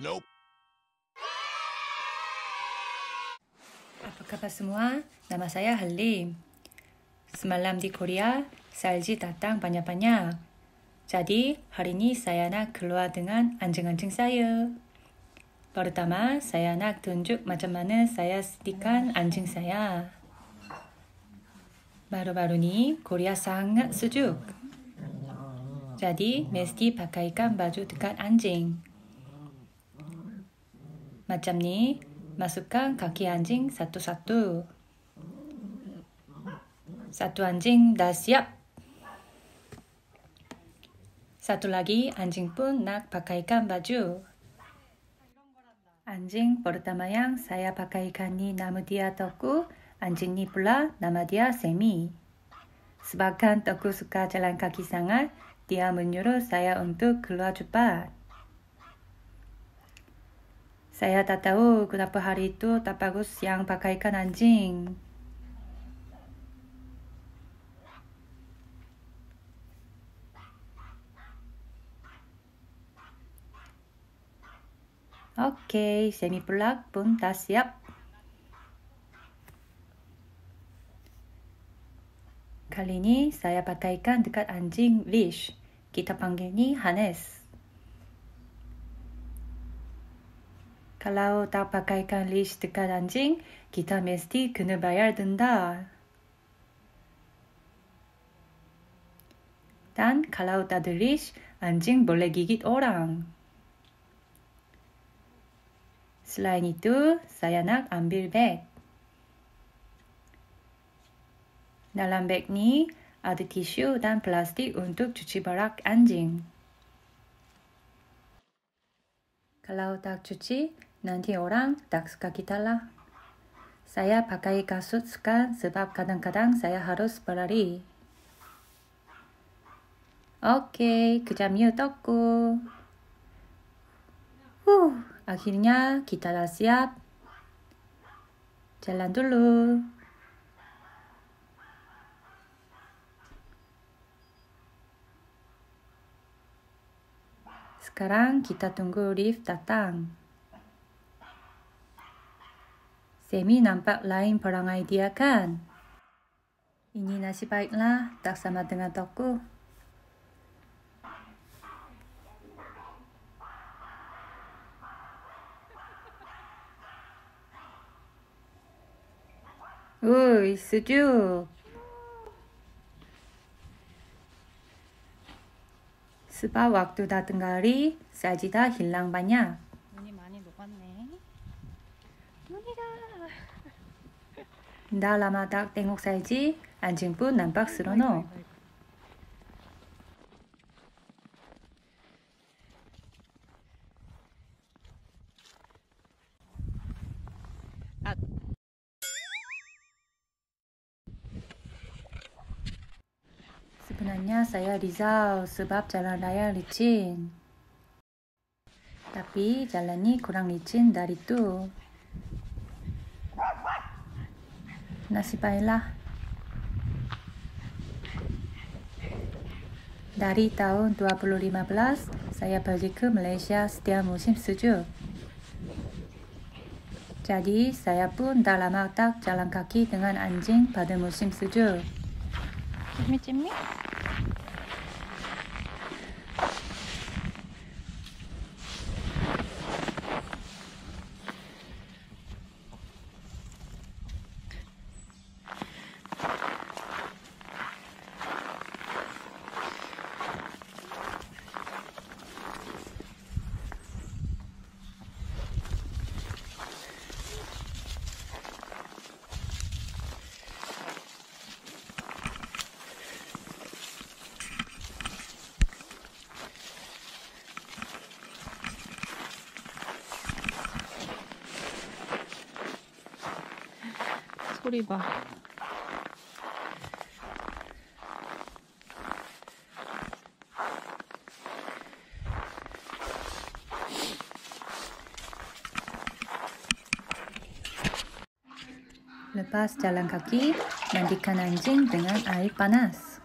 Nope. Apa khabar semua? Nama saya Halim. Semalam di Korea, salji datang banyak-banyak. Jadi, hari ini saya nak keluar dengan anjing-anjing saya. Pertama, saya nak tunjuk macam mana saya sedihkan anjing saya. Baru-baru ni Korea sangat sejuk. Jadi, mesti pakaikan baju dekat anjing. Macam ni, masukkan kaki anjing satu-satu. Satu anjing dah siap. Satu lagi anjing pun nak pakaikan baju. Anjing pertama yang saya pakaikan ni nama dia Toku. Anjing ni pula nama dia Semi. Sebabkan Toku suka jalan kaki sangat, dia menyuruh saya untuk keluar cepat. Saya tak tahu kenapa hari itu tak bagus yang pakaikan anjing. Okey, semi pelak pun dah siap. Kali ini saya pakaikan dekat anjing leash. Kita panggil ni Hanes. kalau tak pakai kan leash dekat anjing, kita mesti kena bayar denda. Dan kalau tak ada leash, anjing boleh gigit orang. Selain itu, saya nak ambil beg. Dalam beg ni, ada tisu dan plastik untuk cuci barak anjing. Kalau tak cuci, Nanti orang tak suka gitarlah. Saya pakai kasut sekan sebab kadang-kadang saya harus berlari. Okey, kerja you toku. Huh, akhirnya kita dah siap. Jalan dulu. Sekarang kita tunggu lift datang. Semi nampak lain perangai dia kan? Ini nasib baiklah, tak sama dengan toko. Ui, sejuk. Sebab waktu datang hari, saya cita hilang banyak. 나 라마 닥 땡옥 살지 안증부 남박스로 노 saya Rizal sebab jalan raya licin. Tapi jalan ni kurang licin dari tu. nasib baiklah dari tahun 2015 saya pergi ke Malaysia setiap musim sejuk jadi saya pun dah lama tak jalan kaki dengan anjing pada musim sejuk Jimmy Jimmy 꿀이봐. Lepas jalan kaki, mandikan anjing dengan air panas.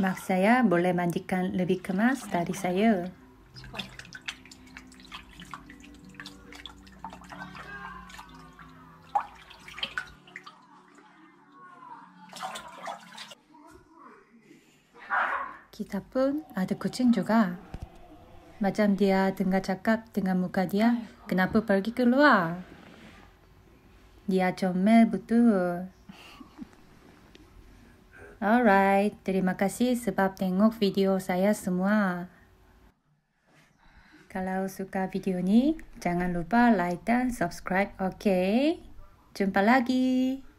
Mak saya boleh mandikan lebih kemas dari Kitapun ah, ada kucing juga. Macam dia tengah cakap dengan muka dia, kenapa pergi keluar? Dia comel betul. Alright, terima kasih sebab tengok video saya semua. Kalau suka video ni, jangan lupa like dan subscribe, okay? Jumpa lagi!